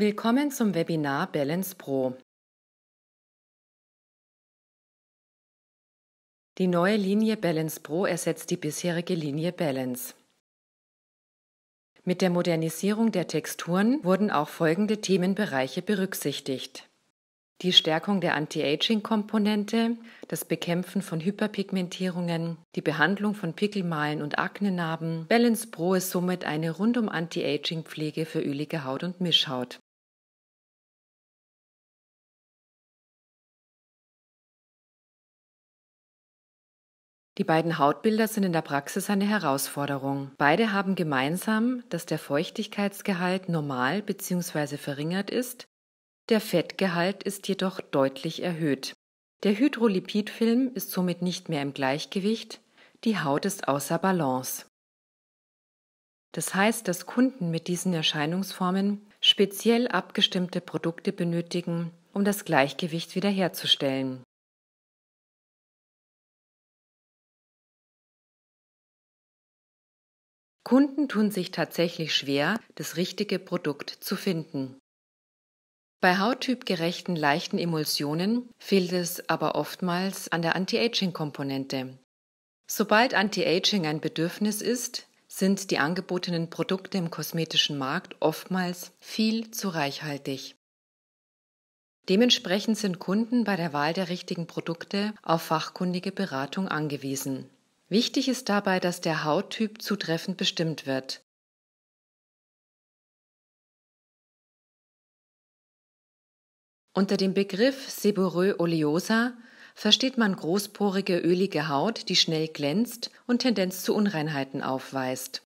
Willkommen zum Webinar Balance Pro. Die neue Linie Balance Pro ersetzt die bisherige Linie Balance. Mit der Modernisierung der Texturen wurden auch folgende Themenbereiche berücksichtigt. Die Stärkung der Anti-Aging-Komponente, das Bekämpfen von Hyperpigmentierungen, die Behandlung von Pickelmalen und Aknenarben. Balance Pro ist somit eine rundum Anti-Aging-Pflege für ölige Haut und Mischhaut. Die beiden Hautbilder sind in der Praxis eine Herausforderung. Beide haben gemeinsam, dass der Feuchtigkeitsgehalt normal bzw. verringert ist, der Fettgehalt ist jedoch deutlich erhöht. Der Hydrolipidfilm ist somit nicht mehr im Gleichgewicht, die Haut ist außer Balance. Das heißt, dass Kunden mit diesen Erscheinungsformen speziell abgestimmte Produkte benötigen, um das Gleichgewicht wiederherzustellen. Kunden tun sich tatsächlich schwer, das richtige Produkt zu finden. Bei hauttypgerechten leichten Emulsionen fehlt es aber oftmals an der Anti-Aging-Komponente. Sobald Anti-Aging ein Bedürfnis ist, sind die angebotenen Produkte im kosmetischen Markt oftmals viel zu reichhaltig. Dementsprechend sind Kunden bei der Wahl der richtigen Produkte auf fachkundige Beratung angewiesen. Wichtig ist dabei, dass der Hauttyp zutreffend bestimmt wird. Unter dem Begriff Seborrhoe oleosa versteht man großporige, ölige Haut, die schnell glänzt und Tendenz zu Unreinheiten aufweist.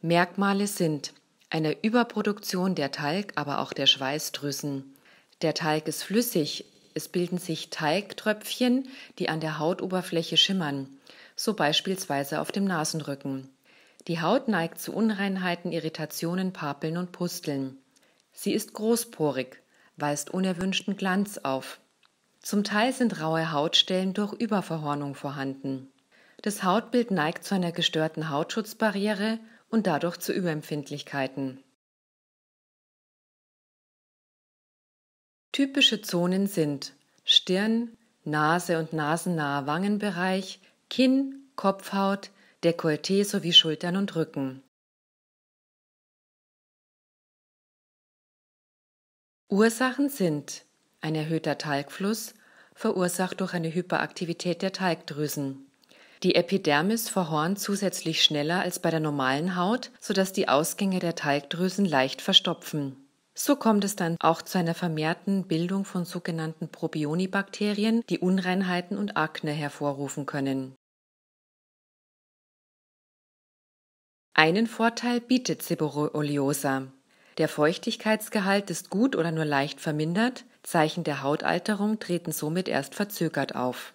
Merkmale sind eine Überproduktion der Talg, aber auch der Schweißdrüsen. Der Talg ist flüssig, es bilden sich Teigtröpfchen, die an der Hautoberfläche schimmern, so beispielsweise auf dem Nasenrücken. Die Haut neigt zu Unreinheiten, Irritationen, Papeln und Pusteln. Sie ist großporig, weist unerwünschten Glanz auf. Zum Teil sind raue Hautstellen durch Überverhornung vorhanden. Das Hautbild neigt zu einer gestörten Hautschutzbarriere und dadurch zu Überempfindlichkeiten. Typische Zonen sind Stirn, Nase und nasennaher Wangenbereich, Kinn, Kopfhaut, Dekolleté sowie Schultern und Rücken. Ursachen sind ein erhöhter Talgfluss, verursacht durch eine Hyperaktivität der Talgdrüsen. Die Epidermis verhornt zusätzlich schneller als bei der normalen Haut, sodass die Ausgänge der Talgdrüsen leicht verstopfen. So kommt es dann auch zu einer vermehrten Bildung von sogenannten Probionibakterien, die Unreinheiten und Akne hervorrufen können. Einen Vorteil bietet Seborrhooliosa. Der Feuchtigkeitsgehalt ist gut oder nur leicht vermindert, Zeichen der Hautalterung treten somit erst verzögert auf.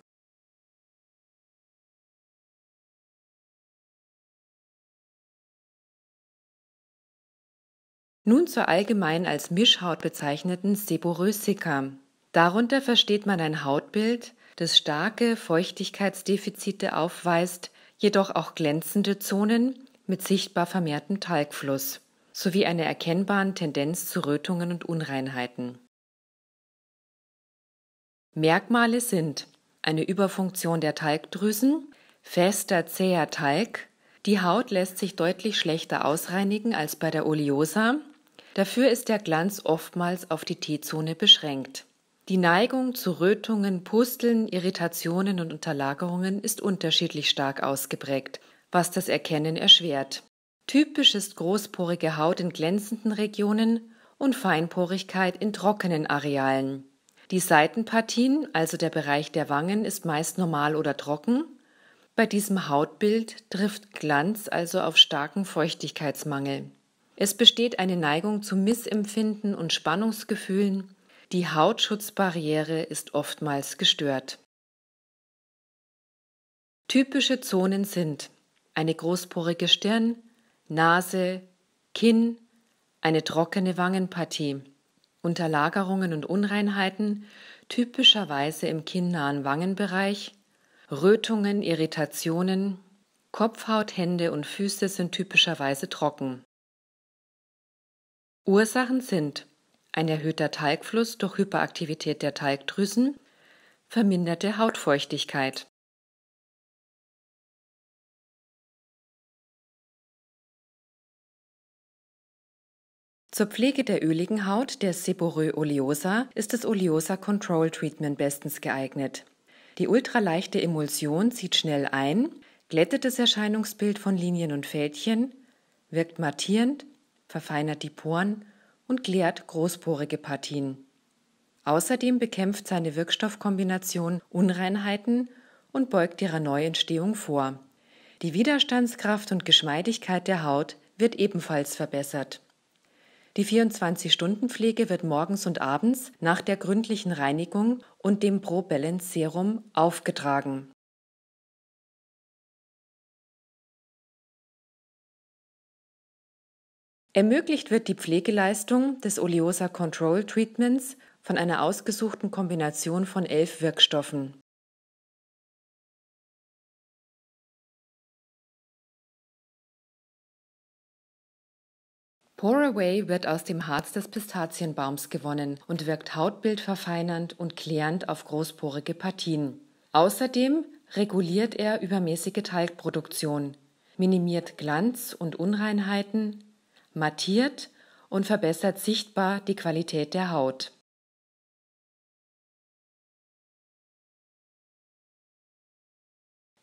Nun zur allgemein als Mischhaut bezeichneten Seborrhösica. Darunter versteht man ein Hautbild, das starke Feuchtigkeitsdefizite aufweist, jedoch auch glänzende Zonen mit sichtbar vermehrtem Talgfluss sowie einer erkennbaren Tendenz zu Rötungen und Unreinheiten. Merkmale sind eine Überfunktion der Talgdrüsen, fester zäher Talg, die Haut lässt sich deutlich schlechter ausreinigen als bei der Oleosa, Dafür ist der Glanz oftmals auf die T-Zone beschränkt. Die Neigung zu Rötungen, Pusteln, Irritationen und Unterlagerungen ist unterschiedlich stark ausgeprägt, was das Erkennen erschwert. Typisch ist großporige Haut in glänzenden Regionen und Feinporigkeit in trockenen Arealen. Die Seitenpartien, also der Bereich der Wangen, ist meist normal oder trocken. Bei diesem Hautbild trifft Glanz also auf starken Feuchtigkeitsmangel. Es besteht eine Neigung zu Missempfinden und Spannungsgefühlen. Die Hautschutzbarriere ist oftmals gestört. Typische Zonen sind eine großporige Stirn, Nase, Kinn, eine trockene Wangenpartie, Unterlagerungen und Unreinheiten, typischerweise im kinnnahen Wangenbereich, Rötungen, Irritationen, Kopfhaut, Hände und Füße sind typischerweise trocken. Ursachen sind ein erhöhter Talgfluss durch Hyperaktivität der Talgdrüsen, verminderte Hautfeuchtigkeit. Zur Pflege der öligen Haut, der Seborrhoe oleosa, ist das Oleosa Control Treatment bestens geeignet. Die ultraleichte Emulsion zieht schnell ein, glättet das Erscheinungsbild von Linien und Fältchen, wirkt mattierend verfeinert die Poren und klärt großporige Partien. Außerdem bekämpft seine Wirkstoffkombination Unreinheiten und beugt ihrer Neuentstehung vor. Die Widerstandskraft und Geschmeidigkeit der Haut wird ebenfalls verbessert. Die 24-Stunden-Pflege wird morgens und abends nach der gründlichen Reinigung und dem Pro Balance Serum aufgetragen Ermöglicht wird die Pflegeleistung des Oleosa Control Treatments von einer ausgesuchten Kombination von elf Wirkstoffen. Poraway wird aus dem Harz des Pistazienbaums gewonnen und wirkt hautbildverfeinernd und klärend auf großporige Partien. Außerdem reguliert er übermäßige Talgproduktion, minimiert Glanz und Unreinheiten, mattiert und verbessert sichtbar die Qualität der Haut.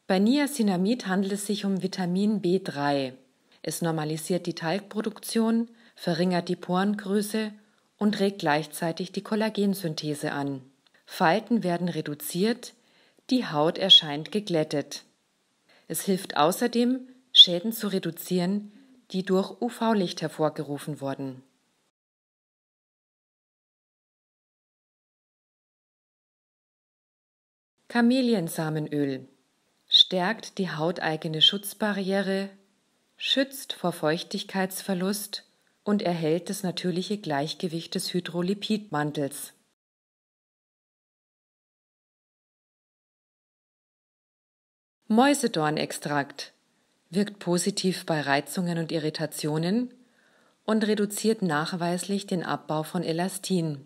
Bei Niacinamid handelt es sich um Vitamin B3. Es normalisiert die Talgproduktion, verringert die Porengröße und regt gleichzeitig die Kollagensynthese an. Falten werden reduziert, die Haut erscheint geglättet. Es hilft außerdem, Schäden zu reduzieren, die durch UV-Licht hervorgerufen wurden. Kameliensamenöl stärkt die hauteigene Schutzbarriere, schützt vor Feuchtigkeitsverlust und erhält das natürliche Gleichgewicht des Hydrolipidmantels. Mäusedornextrakt wirkt positiv bei Reizungen und Irritationen und reduziert nachweislich den Abbau von Elastin.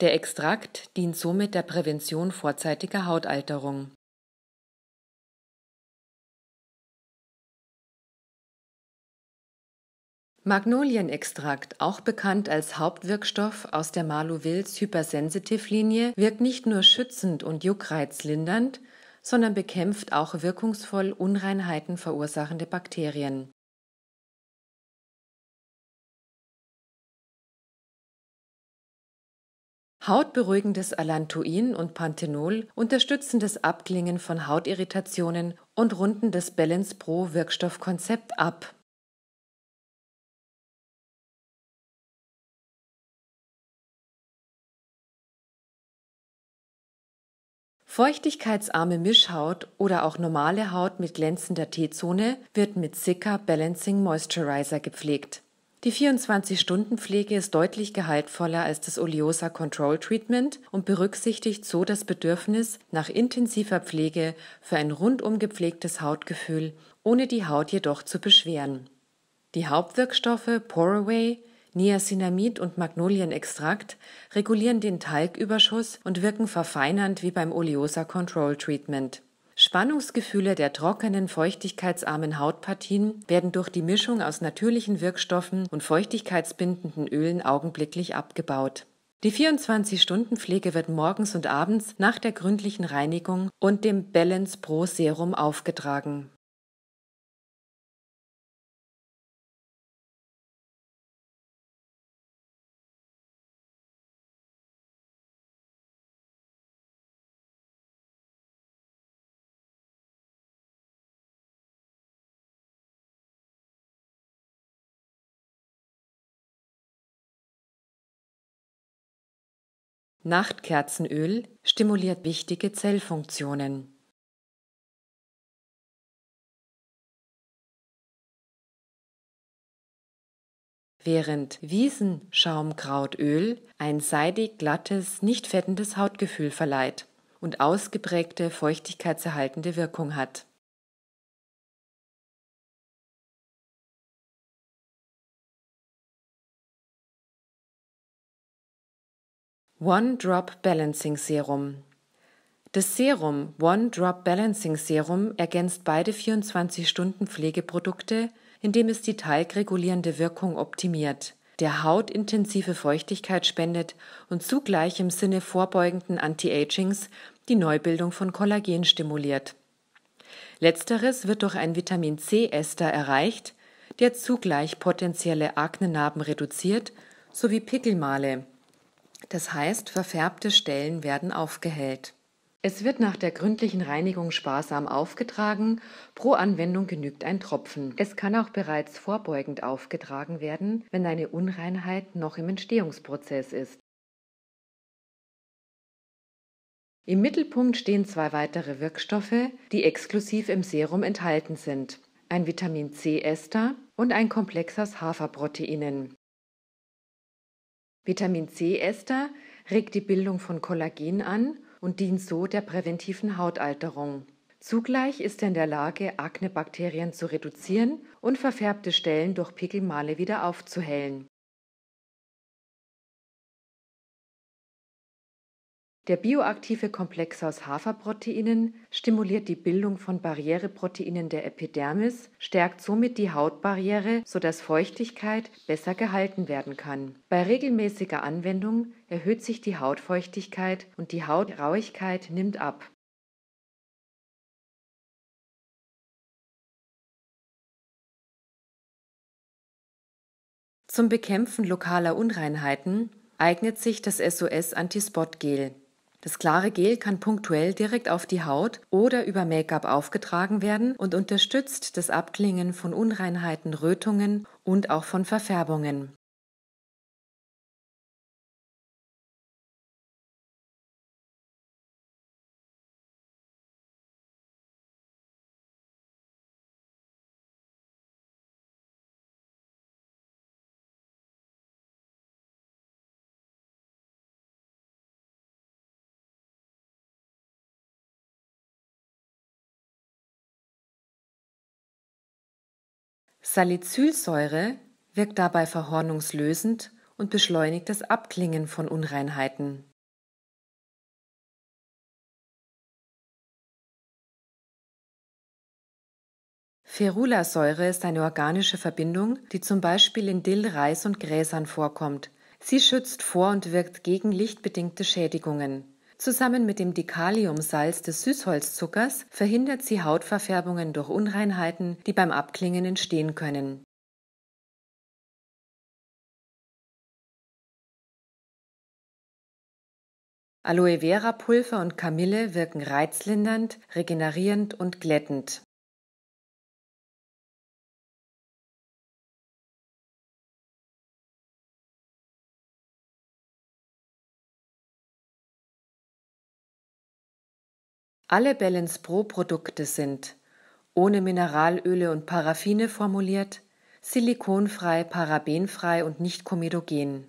Der Extrakt dient somit der Prävention vorzeitiger Hautalterung. Magnolienextrakt, auch bekannt als Hauptwirkstoff aus der Malovils Hypersensitive-Linie, wirkt nicht nur schützend und juckreizlindernd, sondern bekämpft auch wirkungsvoll Unreinheiten verursachende Bakterien. Hautberuhigendes Allantoin und Panthenol unterstützen das Abklingen von Hautirritationen und runden das Balance Pro Wirkstoffkonzept ab. Feuchtigkeitsarme Mischhaut oder auch normale Haut mit glänzender T-Zone wird mit Sika Balancing Moisturizer gepflegt. Die 24-Stunden-Pflege ist deutlich gehaltvoller als das Oleosa Control Treatment und berücksichtigt so das Bedürfnis nach intensiver Pflege für ein rundum gepflegtes Hautgefühl, ohne die Haut jedoch zu beschweren. Die Hauptwirkstoffe Poraway, Niacinamid und Magnolienextrakt regulieren den Talgüberschuss und wirken verfeinernd wie beim Oleosa Control Treatment. Spannungsgefühle der trockenen, feuchtigkeitsarmen Hautpartien werden durch die Mischung aus natürlichen Wirkstoffen und feuchtigkeitsbindenden Ölen augenblicklich abgebaut. Die 24-Stunden-Pflege wird morgens und abends nach der gründlichen Reinigung und dem Balance Pro Serum aufgetragen. Nachtkerzenöl stimuliert wichtige Zellfunktionen. Während Wiesenschaumkrautöl ein seidig glattes, nicht fettendes Hautgefühl verleiht und ausgeprägte feuchtigkeitserhaltende Wirkung hat. One Drop Balancing Serum. Das Serum One Drop Balancing Serum ergänzt beide 24-Stunden-Pflegeprodukte, indem es die talgregulierende Wirkung optimiert, der Haut intensive Feuchtigkeit spendet und zugleich im Sinne vorbeugenden Anti-Agings die Neubildung von Kollagen stimuliert. Letzteres wird durch ein Vitamin C-Ester erreicht, der zugleich potenzielle Aknenarben reduziert sowie Pickelmale das heißt, verfärbte Stellen werden aufgehellt. Es wird nach der gründlichen Reinigung sparsam aufgetragen, pro Anwendung genügt ein Tropfen. Es kann auch bereits vorbeugend aufgetragen werden, wenn eine Unreinheit noch im Entstehungsprozess ist. Im Mittelpunkt stehen zwei weitere Wirkstoffe, die exklusiv im Serum enthalten sind ein Vitamin C-Ester und ein komplexes Haferproteinen. Vitamin C-Ester regt die Bildung von Kollagen an und dient so der präventiven Hautalterung. Zugleich ist er in der Lage, Aknebakterien zu reduzieren und verfärbte Stellen durch Pickelmale wieder aufzuhellen. Der bioaktive Komplex aus Haferproteinen stimuliert die Bildung von Barriereproteinen der Epidermis, stärkt somit die Hautbarriere, sodass Feuchtigkeit besser gehalten werden kann. Bei regelmäßiger Anwendung erhöht sich die Hautfeuchtigkeit und die Hautrauigkeit nimmt ab. Zum Bekämpfen lokaler Unreinheiten eignet sich das SOS Antispot Gel. Das klare Gel kann punktuell direkt auf die Haut oder über Make-up aufgetragen werden und unterstützt das Abklingen von Unreinheiten, Rötungen und auch von Verfärbungen. Salicylsäure wirkt dabei verhornungslösend und beschleunigt das Abklingen von Unreinheiten. Ferulasäure ist eine organische Verbindung, die zum Beispiel in Dill, Reis und Gräsern vorkommt. Sie schützt vor und wirkt gegen lichtbedingte Schädigungen. Zusammen mit dem Dekaliumsalz des Süßholzzuckers verhindert sie Hautverfärbungen durch Unreinheiten, die beim Abklingen entstehen können. Aloe Vera Pulver und Kamille wirken reizlindernd, regenerierend und glättend. Alle Balance Pro Produkte sind ohne Mineralöle und Paraffine formuliert, silikonfrei, parabenfrei und nicht komedogen.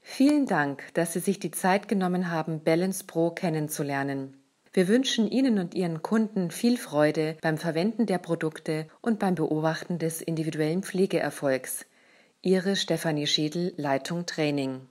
Vielen Dank, dass Sie sich die Zeit genommen haben, Balance Pro kennenzulernen. Wir wünschen Ihnen und Ihren Kunden viel Freude beim Verwenden der Produkte und beim Beobachten des individuellen Pflegeerfolgs. Ihre Stefanie Schädel, Leitung Training.